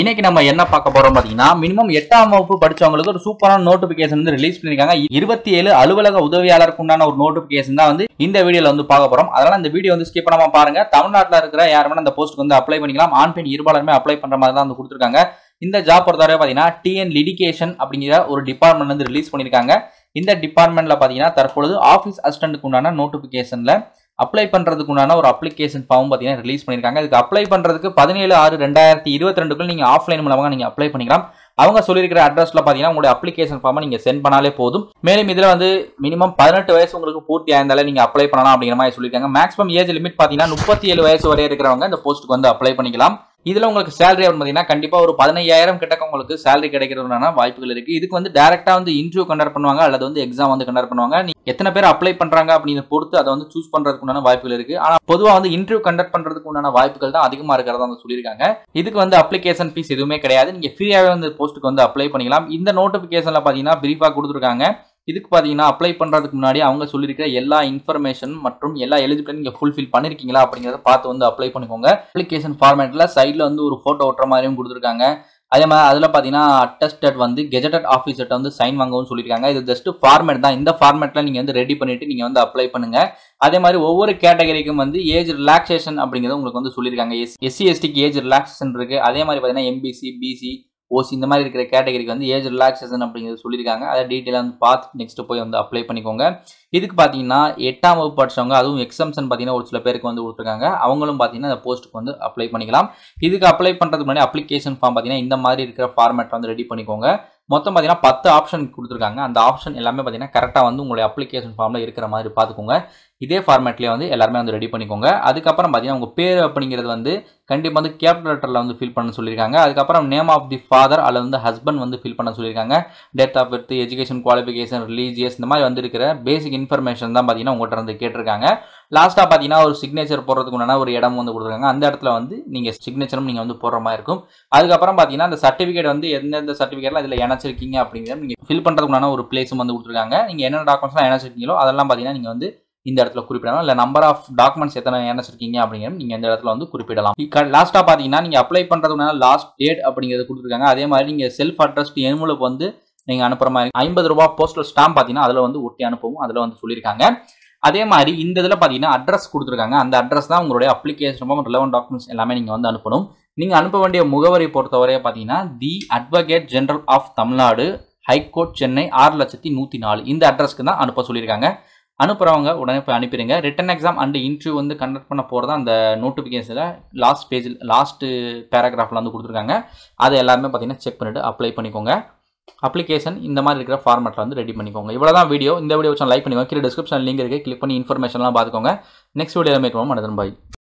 இன்னைக்கு நம்ம என்ன பார்க்க போறோம் பாத்தீங்கன்னா மினிமம் எட்டாம் வகுப்பு படிச்சவங்களுக்கு ஒரு சூப்பரான நோட்டிபிகேஷன் வந்து ரிலீஸ் பண்ணிருக்காங்க இருபத்தி ஏழு அலுவலக உதவியாளருக்கு உண்டான ஒரு நோட்டிபிகேஷன் தான் வந்து இந்த வீடியோல வந்து பார்க்க போறோம் அதனால இந்த வீடியோ வந்து ஸ்கிப் பண்ணாம பாருங்க தமிழ்நாட்டில் இருக்கிற யாருமே அந்த போஸ்ட்டுக்கு வந்து அப்ளை பண்ணிக்கலாம் ஆண் பெண் இருபாலருமே அப்ளை பண்ற மாதிரி தான் வந்து கொடுத்துருக்காங்க இந்த ஜாப் பொறுத்தவரை பாத்தீங்கன்னா டிஎன் லிடிகேஷன் அப்படிங்கிற ஒரு டிபார்ட்மெண்ட் வந்து ரிலீஸ் பண்ணிருக்காங்க இந்த டிபார்ட்மெண்ட்ல பாத்தீங்கன்னா தற்பொழுது ஆஃபீஸ் அசிஸ்டன்ட்டுக்கு உண்டான நோட்டிபிகேஷன்ல அப்ளை பண்ணுறதுக்கு உண்டான ஒரு அப்ளிகேஷன் ஃபார்ம் பார்த்தீங்கன்னா ரிலீஸ் பண்ணியிருக்காங்க இதுக்கு அப்ளை பண்ணுறதுக்கு பதினேழு ஆறு ரெண்டாயிரத்தி இருபத்தி ரெண்டுக்குள்ள நீங்கள் ஆஃப்லைன் மூலமாக நீங்கள் அப்ளை பண்ணிக்கலாம் அவங்க சொல்லியிருக்கிற அட்ரஸில் பார்த்தீங்கன்னா உங்களுடைய அப்ளிகேஷன் ஃபார்மை நீங்கள் சென்ட் பண்ணாலே போதும் மேலும் இதில் வந்து மினிமம் பதினெட்டு வயசு உங்களுக்கு பூர்த்தி ஆயிருந்தாலே நீங்கள் அப்ளை பண்ணலாம் அப்படிங்கிற மாதிரி சொல்லியிருக்காங்க மேக்ஸிமம் ஏஜ் லிமிட் பார்த்தீங்கன்னா முப்பத்தி ஏழு வயசு வரை இருக்கிறவங்க இந்த போஸ்ட்டுக்கு வந்து அப்ளை பண்ணிக்கலாம் இதில் உங்களுக்கு சேலரி வரும் பார்த்தீங்கன்னா கண்டிப்பாக ஒரு பதினையாயிரம் கிட்டக்க உங்களுக்கு சேலரி கிடைக்கிறதுனால வாய்ப்புகள் இருக்குது இதுக்கு வந்து டேரெக்டாக வந்து இன்டர்வியூ கண்டக்ட் பண்ணுவாங்க அல்லது வந்து எக்ஸாம் வந்து கண்டக்ட் பண்ணுவாங்க நீ எத்தனை பேர் அப்ளை பண்ணுறாங்க அப்படின்னு பொறுத்து அதை வந்து சூஸ் பண்ணுறதுக்கு உண்டான வாய்ப்புகள் இருக்குது ஆனால் பொதுவாக வந்து இன்டர்வியூ கண்டக்ட் பண்ணுறதுக்கு உண்டான வாய்ப்புகள் தான் அதிகமாக இருக்கிறதா வந்து சொல்லியிருக்காங்க இதுக்கு வந்து அப்ளிகேஷன் ஃபீஸ் எதுவுமே கிடையாது நீங்கள் ஃப்ரீயாகவே வந்து போஸ்ட்டுக்கு வந்து அப்ளை பண்ணிக்கலாம் இந்த நோட்டிஃபிகேஷனில் பார்த்தீங்கன்னா பிரீஃபாக கொடுத்துருக்காங்க இதுக்கு பார்த்தீங்கன்னா அப்ளை பண்ணுறதுக்கு முன்னாடி அவங்க சொல்லியிருக்கிற எல்லா இன்ஃபர்மேஷன் மற்றும் எல்லா எலிஜிபிளும் நீங்கள் ஃபுல்ஃபில் பண்ணியிருக்கீங்களா அப்படிங்கிறத பார்த்து வந்து அப்ளை பண்ணிக்கோங்க அப்ளிகேஷன் ஃபார்மேட்டில் சைடில் வந்து ஒரு ஃபோட்டோ ஒட்டுற மாதிரியும் கொடுத்துருக்காங்க அதே மாதிரி அதில் பார்த்தீங்கன்னா அட்டஸ்டட் வந்து கெஜட்டட் ஆஃபீஸர்கிட்ட வந்து சைன் வாங்கவும் சொல்லியிருக்காங்க இது ஜஸ்ட் ஃபார்மேட் தான் இந்த ஃபார்மேட்டில் நீங்கள் வந்து ரெடி பண்ணிவிட்டு நீங்கள் வந்து அப்ளை பண்ணுங்கள் அதே மாதிரி ஒவ்வொரு கேட்டகரிக்கும் வந்து ஏஜ் ரிலாக்ஸேஷன் அப்படிங்கிறது உங்களுக்கு வந்து சொல்லியிருக்காங்க எஸ் எஸ்சி எஸ்டிக்கு ஏஜ் ரிலாக்ஸேஷன் இருக்குது அதே மாதிரி பார்த்தீங்கன்னா எம்பிசி பிசி ஓசி இந்த மாதிரி இருக்கிற கேட்டகரிக்கு வந்து ஏஜ் ரிலாக்ஸேஷன் அப்படிங்கிறது சொல்லியிருக்காங்க அதை டீட்டெயிலாக வந்து பார்த்து நெக்ஸ்ட்டு போய் வந்து அப்ளை பண்ணிக்கோங்க இதுக்கு பார்த்தீங்கன்னா எட்டாம் வகுப்பு படித்தவங்க அதுவும் எக்ஸம்ஷன் பார்த்தீங்கன்னா ஒரு சில பேருக்கு வந்து கொடுத்துருக்காங்க அவங்களும் பார்த்தீங்கன்னா அந்த போஸ்ட்டுக்கு வந்து அப்ளை பண்ணிக்கலாம் இதுக்கு அப்ளை பண்ணுறதுக்கு முன்னாடி அப்ளிகேஷன் ஃபார்ம் பார்த்தீங்கன்னா இந்த மாதிரி இருக்கிற ஃபார்மேட்டை வந்து ரெடி பண்ணிக்கோங்க மொத்தம் பார்த்தீங்கன்னா பத்து ஆப்ஷன் கொடுத்துருக்காங்க அந்த ஆப்ஷன் எல்லாமே பார்த்தீங்கன்னா கரெக்டாக வந்து உங்களுடைய அப்ளிகேஷன் ஃபார்மில் இருக்கிற மாதிரி பார்த்துக்கோங்க இதே ஃபார்மேட்லேயே வந்து எல்லாருமே வந்து ரெடி பண்ணிக்கோங்க அதுக்கப்புறம் பார்த்தீங்கன்னா உங்கள் பேர் அப்படிங்கிறது வந்து கண்டிப்பாக வந்து கேபிட்டல் லெட்டரில் வந்து ஃபில் பண்ண சொல்லியிருக்காங்க அதுக்கப்புறம் நேம் ஆஃப் தி ஃபாதர் அல்லது வந்து ஹஸ்பண்ட் வந்து ஃபில் பண்ண சொல்லியிருக்காங்க date of birth education qualification religious இந்த மாதிரி வந்து இருக்கிற பேசிக் இன்ஃபர்மேஷன் தான் பார்த்தீங்கன்னா உங்கள்கிட்ட வந்து கேட்டிருக்காங்க லாஸ்ட்டாக பார்த்தீங்கன்னா ஒரு சிக்னேச்சர் போடுறதுக்கு உண்டான ஒரு இடம் வந்து கொடுத்துருக்காங்க அந்த இடத்துல வந்து நீங்கள் சிக்னேச்சரும் நீங்கள் வந்து போடுற மாதிரி இருக்கும் அதுக்கப்புறம் பார்த்தீங்கன்னா அந்த சர்டிஃபிகேட் வந்து எந்தெந்த சர்டிஃபிகேட்லாம் இதில் இணைச்சிருக்கீங்க அப்படிங்கிறத நீங்கள் ஃபில் பண்ணுறதுக்கு உண்டான ஒரு பிளேஸும் வந்து கொடுத்துருக்காங்க நீங்கள் என்னென்ன டாக்குமெண்ட்ஸ்லாம் இணைச்சிருக்கீங்களோ அதெல்லாம் பார்த்தீங்கன்னா நீங்கள் வந்து இந்த இடத்துல குறிப்பிடலாம் இல்லை நம்பர் ஆஃப் டாக்குமெண்ட்ஸ் எத்தனை இணைச்சிருக்கீங்க அப்படிங்கிறத நீங்கள் இந்த இடத்துல வந்து குறிப்பிடலாம் லாஸ்ட்டாக பார்த்தீங்கன்னா நீங்கள் அப்ளை பண்ணுறதுனால லாஸ்ட் டேட் அப்படிங்கிறது கொடுத்துருக்காங்க அதே மாதிரி நீங்கள் செல்ஃப் அட்ரஸ் என்வலப் வந்து நீங்கள் அனுப்புகிற மாதிரி ஐம்பது ரூபா போஸ்டல் ஸ்டாம்ப் பார்த்தீங்கன்னா அதில் வந்து ஒட்டி அனுப்பவும் அதில் வந்து சொல்லியிருக்காங்க அதே மாதிரி இந்த இதில் பார்த்தீங்கன்னா அட்ரஸ் கொடுத்துருக்காங்க அந்த அட்ரஸ் தான் உங்களுடைய அப்ளிகேஷன் ஃபார்ம் ரிலவன் டாக்குமெண்ட்ஸ் எல்லாமே நீங்கள் வந்து அனுப்பணும் நீங்கள் அனுப்ப வேண்டிய முகவரி பொறுத்தவரையை பார்த்தீங்கன்னா the advocate general of Tamil Nadu high court Chennai ஆறு லட்சத்தி நூற்றி நாலு இந்த அட்ரஸ்க்கு தான் அனுப்ப சொல்லியிருக்காங்க அனுப்புகிறவங்க உடனே போய் அனுப்பிடுங்க ரிட்டன் எக்ஸாம் அண்டு இன்டர்வியூ வந்து கண்டக்ட் பண்ண போகிறது அந்த நோட்டிஃபிகேஷனில் லாஸ்ட் பேஜில் லாஸ்ட்டு பேராகிராஃபில் வந்து கொடுத்துருக்காங்க அதை எல்லாருமே பார்த்தீங்கன்னா செக் பண்ணிவிட்டு அப்ளை பண்ணிக்கோங்க அப்ளிகேஷன் இந்த மாதிரி இருக்கிற ஃபார்மெட்டில் வந்து ரெடி பண்ணிக்கோங்க இவ்வளோ தான் வீடியோ இந்த வீடியோ வச்சு லைக் பண்ணிக்கோங்க கீழே டிஸ்கிரிப்ஷன் லிங்க் இருக்குது கிளிக் பண்ணி இன்ஃபர்மேஷன்லாம் பார்த்துக்கோங்க நெக்ஸ்ட் வீடியோ மேற்கோம் மனதன் பாய்